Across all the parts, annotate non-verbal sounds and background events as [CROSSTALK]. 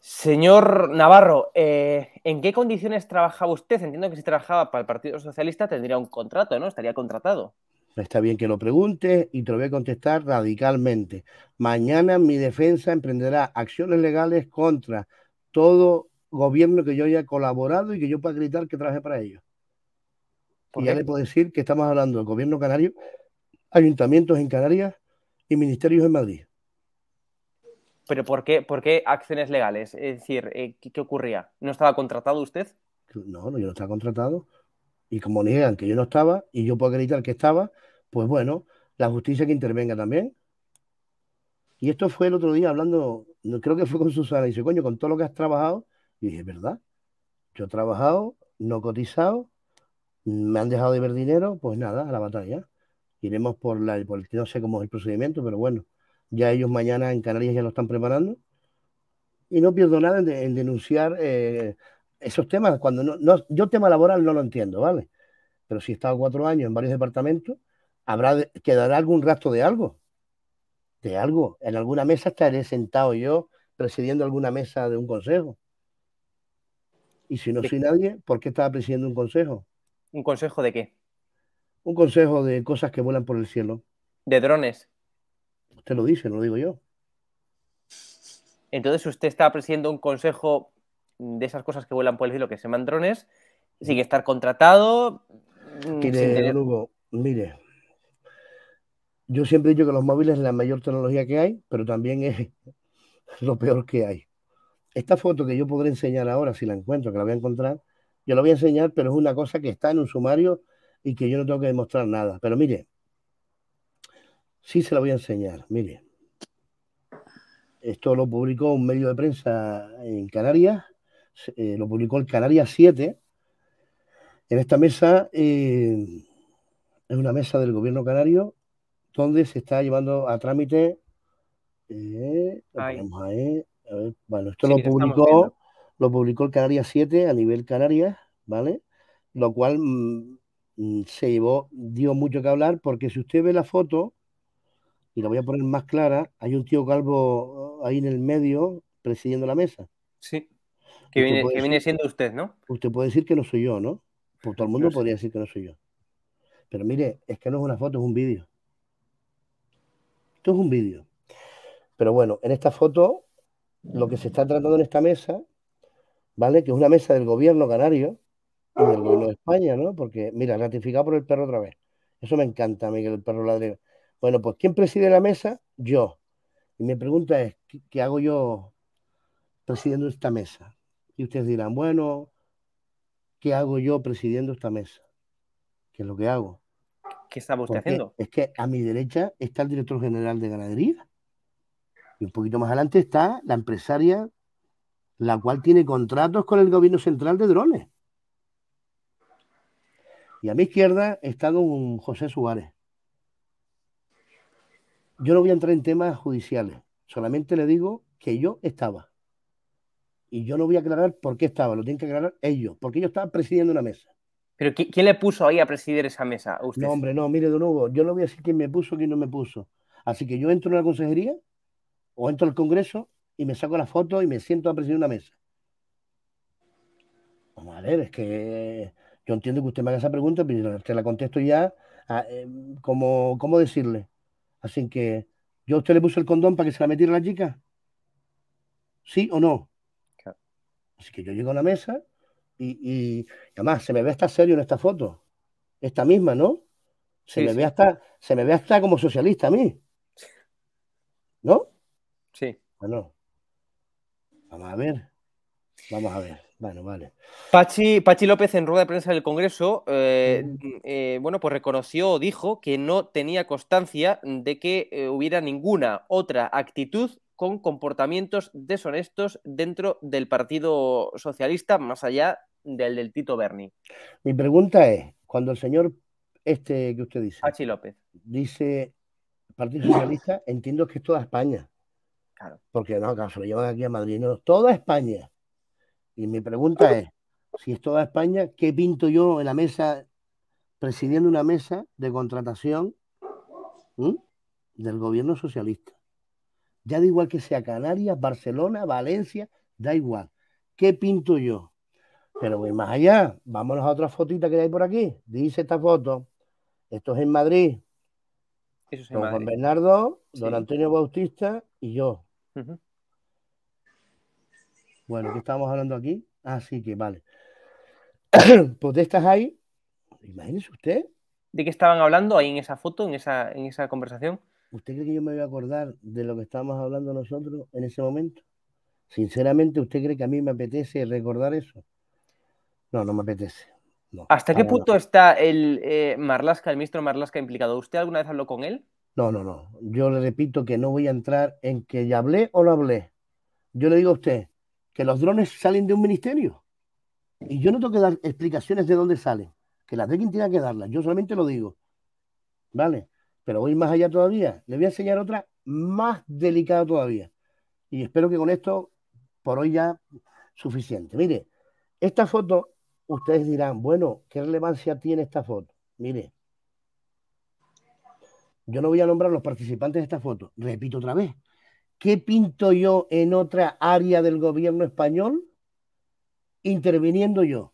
Señor Navarro, eh, ¿en qué condiciones trabajaba usted? Entiendo que si trabajaba para el Partido Socialista tendría un contrato, ¿no? Estaría contratado. Está bien que lo pregunte y te lo voy a contestar radicalmente. Mañana mi defensa emprenderá acciones legales contra todo gobierno que yo haya colaborado y que yo pueda gritar que traje para ellos. Y ya le puedo decir que estamos hablando del gobierno canario, ayuntamientos en Canarias y ministerios en Madrid. ¿Pero por qué, por qué acciones legales? Es decir, eh, ¿qué, ocurría? ¿No estaba contratado usted? No, no, yo no estaba contratado. Y como niegan que yo no estaba y yo puedo acreditar que estaba, pues bueno, la justicia que intervenga también. Y esto fue el otro día hablando, creo que fue con Susana, y dice, coño, con todo lo que has trabajado. Y dije, ¿verdad? Yo he trabajado, no cotizado, me han dejado de ver dinero, pues nada, a la batalla. Iremos por la, no sé cómo es el procedimiento, pero bueno. Ya ellos mañana en Canarias ya lo están preparando. Y no pierdo nada en, denunciar eh, esos temas. cuando no, Yo tema laboral no lo entiendo, ¿vale? Pero si he estado cuatro años en varios departamentos, habrá quedará algún rastro de algo. De algo. En alguna mesa estaré sentado yo presidiendo alguna mesa de un consejo. Y si no soy nadie, ¿por qué estaba presidiendo un consejo? ¿Un consejo de qué? Un consejo de cosas que vuelan por el cielo. ¿De drones? lo dice, no lo digo yo. Entonces usted está presidiendo un consejo de esas cosas que vuelan por el cielo, que se llaman drones, sin mm. estar contratado. Mire, mm, mire, yo siempre he dicho que los móviles es la mayor tecnología que hay, pero también es [LAUGHS] lo peor que hay. Esta foto que yo podré enseñar ahora, si la encuentro, que la voy a encontrar, yo la voy a enseñar, pero es una cosa que está en un sumario y que yo no tengo que demostrar nada. Pero mire, Sí se la voy a enseñar, mire. Esto lo publicó un medio de prensa en Canarias, eh, lo publicó el Canarias 7. En esta mesa eh, es una mesa del gobierno canario donde se está llevando a trámite. Eh, bueno, esto lo publicó, lo publicó el Canarias 7 a nivel Canarias, ¿vale? Lo cual mm, mm, se llevó, dio mucho que hablar, porque si usted ve la foto, y la voy a poner más clara, hay un tío calvo uh, ahí en el medio presidiendo la mesa. Sí. Que viene, siendo usted, ¿no? Usted puede decir que no soy yo, ¿no? Pues todo el mundo podría decir que no soy yo. Pero mire, es que no es una foto, es un vídeo. Esto es un vídeo. Pero bueno, en esta foto, lo que se está tratando en esta mesa, ¿vale? Que es una mesa del gobierno canario y del gobierno de España, ¿no? Porque, mira, ratificado por el perro otra vez. Eso me encanta, Miguel, el perro ladrega. Bueno, pues ¿quién preside la mesa? Yo. Y mi pregunta es, ¿qué, hago yo presidiendo esta mesa? Y ustedes dirán, bueno, ¿qué hago yo presidiendo esta mesa? ¿Qué es lo que hago? ¿Qué está usted haciendo? Es que a mi derecha está el director general de ganadería. Y un poquito más adelante está la empresaria, la cual tiene contratos con el gobierno central de drones. Y a mi izquierda está don José Suárez, yo no voy a entrar en temas judiciales, solamente le digo que yo estaba. Y yo no voy a aclarar por qué estaba, lo tienen que aclarar ellos, porque yo estaba presidiendo una mesa. ¿Pero quién le puso ahí a presidir esa mesa? usted? No, hombre, no, mire, de nuevo. yo no voy a decir quién me puso, quién no me puso. Así que yo entro en la consejería o entro al Congreso y me saco la foto y me siento a presidir una mesa. Vamos a ver, es que yo entiendo que usted me haga esa pregunta, pero te la contesto ya. Ah, em, como, ¿Cómo decirle? Así que, ¿yo a usted le puso el condón para que se la metiera la chica? ¿Sí o no? Así que yo llego a la mesa y, además se me ve hasta serio en esta foto. Esta misma, ¿no? Se, me, Ve hasta, se me ve hasta como socialista a mí. ¿No? Sí. Bueno, vamos a ver. Vamos a ver. Bueno, vale. Pachi, Pachi, López en rueda de prensa del Congreso, eh, eh, bueno, pues reconoció, dijo que no tenía constancia de que eh, hubiera ninguna otra actitud con comportamientos deshonestos dentro del Partido Socialista, más allá del del Tito Berni. Mi pregunta es, cuando el señor este que usted dice, Pachi López, dice Partido Socialista, entiendo que es toda España. Claro. Porque no, claro, se lo llevan aquí a Madrid, no, toda España. Y mi pregunta es, si es toda España, ¿qué pinto yo en la mesa, presidiendo una mesa de contratación del gobierno socialista? Ya da igual que sea Canarias, Barcelona, Valencia, da igual. ¿Qué pinto yo? Pero voy más allá. Vámonos a otra fotita que hay por aquí. Dice esta foto. Esto es en Madrid. Bernardo, don Antonio Bautista y yo. Bueno, ¿qué estamos hablando aquí? Así ah, que vale. [CLEARS THROAT] estas ahí? Imagínese usted. ¿De qué estaban hablando ahí en esa foto, en esa, en esa conversación? ¿Usted cree que yo me voy a acordar de lo que estábamos hablando nosotros en ese momento? Sinceramente, ¿usted cree que a mí me apetece recordar eso? No, no me apetece. ¿Hasta qué punto está el eh, Marlasca, el ministro Marlasca implicado? ¿Usted alguna vez habló con él? No, no, no. Yo le repito que no voy a entrar en que ya hablé o no hablé. Yo le digo a usted, los drones salen de un ministerio. Y yo no tengo que dar explicaciones de dónde salen, que las de quien tiene que darlas, yo solamente lo digo. ¿Vale? Pero voy más allá todavía. Le voy a enseñar otra más delicada todavía. Y espero que con esto, por hoy ya suficiente. Mire, esta foto, ustedes dirán, bueno, ¿qué relevancia tiene esta foto? Mire, yo no voy a nombrar los participantes de esta foto. Repito otra vez, ¿qué pinto yo en otra área del gobierno español? Interviniendo yo.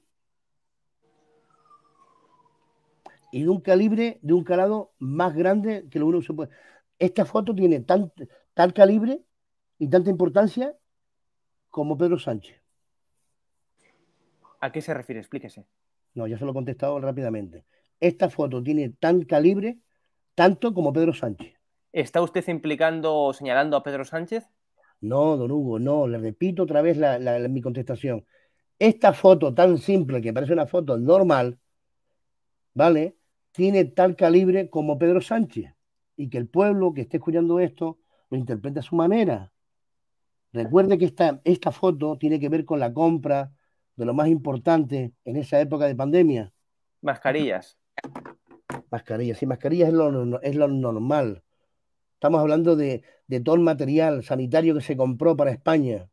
Y de un calibre, de un calado más grande que lo uno se puede. Esta foto tiene tal calibre y tanta importancia como Pedro Sánchez. ¿A qué se refiere? Explíquese. No, ya se lo he contestado rápidamente. Esta foto tiene tan calibre, tanto como Pedro Sánchez. ¿Está usted implicando o señalando a Pedro Sánchez? No, don Hugo, no. Le repito otra vez mi contestación. Esta foto tan simple, que parece una foto normal, ¿vale? Tiene tal calibre como Pedro Sánchez. Y que el pueblo que esté escuchando esto lo interprete a su manera. Recuerde que esta, esta foto tiene que ver con la compra de lo más importante en esa época de pandemia. Mascarillas. Mascarillas, sí, mascarillas es lo, es lo normal. Estamos hablando de, todo el material sanitario que se compró para España.